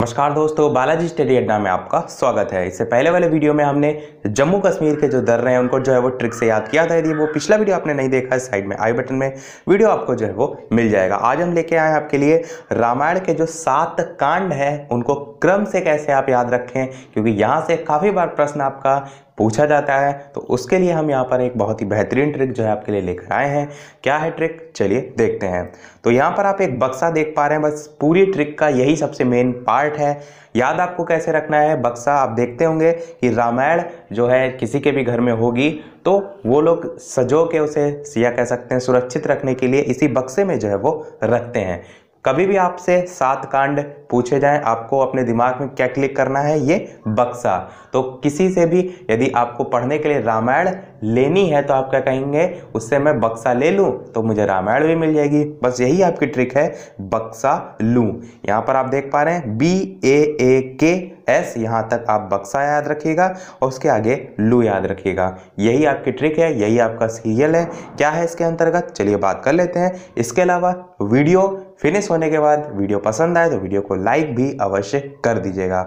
नमस्कार दोस्तों बालाजी स्टडी अड्डा में आपका स्वागत है इससे पहले वाले वीडियो में हमने जम्मू कश्मीर के जो दर रहे हैं उनको जो है वो ट्रिक से याद किया था यदि वो पिछला वीडियो आपने नहीं देखा है साइड में आई बटन में वीडियो आपको जो है वो मिल जाएगा आज हम लेके आए हैं आपके लिए रामायण के जो सात कांड हैं उनको क्रम से कैसे आप याद रखें क्योंकि यहाँ से काफ़ी बार प्रश्न आपका पूछा जाता है तो उसके लिए हम यहाँ पर एक बहुत ही बेहतरीन ट्रिक जो है आपके लिए लेकर आए हैं क्या है ट्रिक चलिए देखते हैं तो यहाँ पर आप एक बक्सा देख पा रहे हैं बस पूरी ट्रिक का यही सबसे मेन पार्ट है याद आपको कैसे रखना है बक्सा आप देखते होंगे कि रामायण जो है किसी के भी घर में होगी तो वो लोग सजो के उसे सिया कह सकते हैं सुरक्षित रखने के लिए इसी बक्से में जो है वो रखते हैं कभी भी आपसे सात कांड पूछे जाए आपको अपने दिमाग में क्या क्लिक करना है ये बक्सा तो किसी से भी यदि आपको पढ़ने के लिए रामायण लेनी है तो आप क्या कहेंगे उससे मैं बक्सा ले लूँ तो मुझे रामायण भी मिल जाएगी बस यही आपकी ट्रिक है बक्सा लूँ यहाँ पर आप देख पा रहे हैं बी ए ए के एस यहाँ तक आप बक्सा याद रखिएगा और उसके आगे लू याद रखिएगा यही आपकी ट्रिक है यही आपका सीरियल है क्या है इसके अंतर्गत चलिए बात कर लेते हैं इसके अलावा वीडियो फिनिश होने के बाद वीडियो पसंद आए तो वीडियो को लाइक भी अवश्य कर दीजिएगा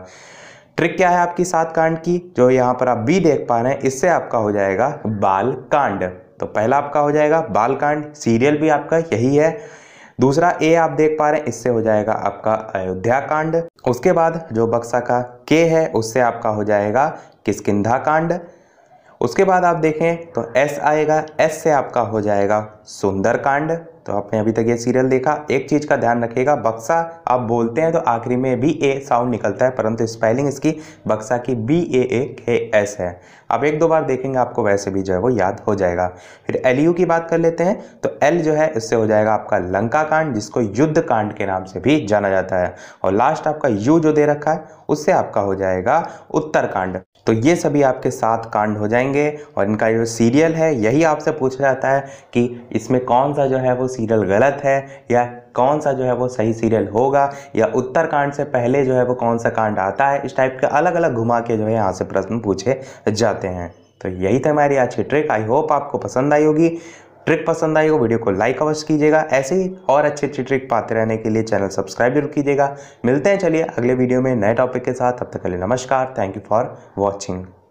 ट्रिक क्या है आपकी सात कांड की जो यहाँ पर आप बी देख पा रहे हैं इससे आपका हो जाएगा बाल कांड तो पहला आपका हो जाएगा बाल कांड सीरियल भी आपका यही है दूसरा ए आप देख पा रहे हैं इससे हो जाएगा आपका अयोध्या कांड उसके बाद जो बक्सा का के है उससे आपका हो जाएगा किसकिधा कांड उसके बाद आप देखें तो एस आएगा एस से आपका हो जाएगा सुंदर कांड तो आपने अभी तक ये सीरियल देखा एक चीज़ का ध्यान रखिएगा बक्सा आप बोलते हैं तो आखिरी में भी ए साउंड निकलता है परंतु स्पेलिंग इसकी बक्सा की बी ए ए के एस है अब एक दो बार देखेंगे आपको वैसे भी जो है वो याद हो जाएगा फिर एल यू की बात कर लेते हैं तो एल जो है इससे हो जाएगा आपका लंका कांड जिसको युद्ध कांड के नाम से भी जाना जाता है और लास्ट आपका यू जो दे रखा है उससे आपका हो जाएगा उत्तरकांड तो ये सभी आपके साथ कांड हो जाएंगे और इनका जो सीरियल है यही आपसे पूछा जाता है कि इसमें कौन सा जो है वो सीरियल गलत है या कौन सा जो है वो सही सीरियल होगा या उत्तर कांड से पहले जो है वो कौन सा कांड आता है इस टाइप के अलग अलग घुमा के जो है यहाँ से प्रश्न पूछे जाते हैं तो यही था हमारी आज की ट्रिक आई होप आपको पसंद आई होगी ट्रिक पसंद आई हो वीडियो को लाइक अवश्य कीजिएगा ऐसे ही और अच्छी अच्छी ट्रिक पाते रहने के लिए चैनल सब्सक्राइब जरूर कीजिएगा मिलते हैं चलिए अगले वीडियो में नए टॉपिक के साथ अब तक के लिए नमस्कार थैंक यू फॉर वॉचिंग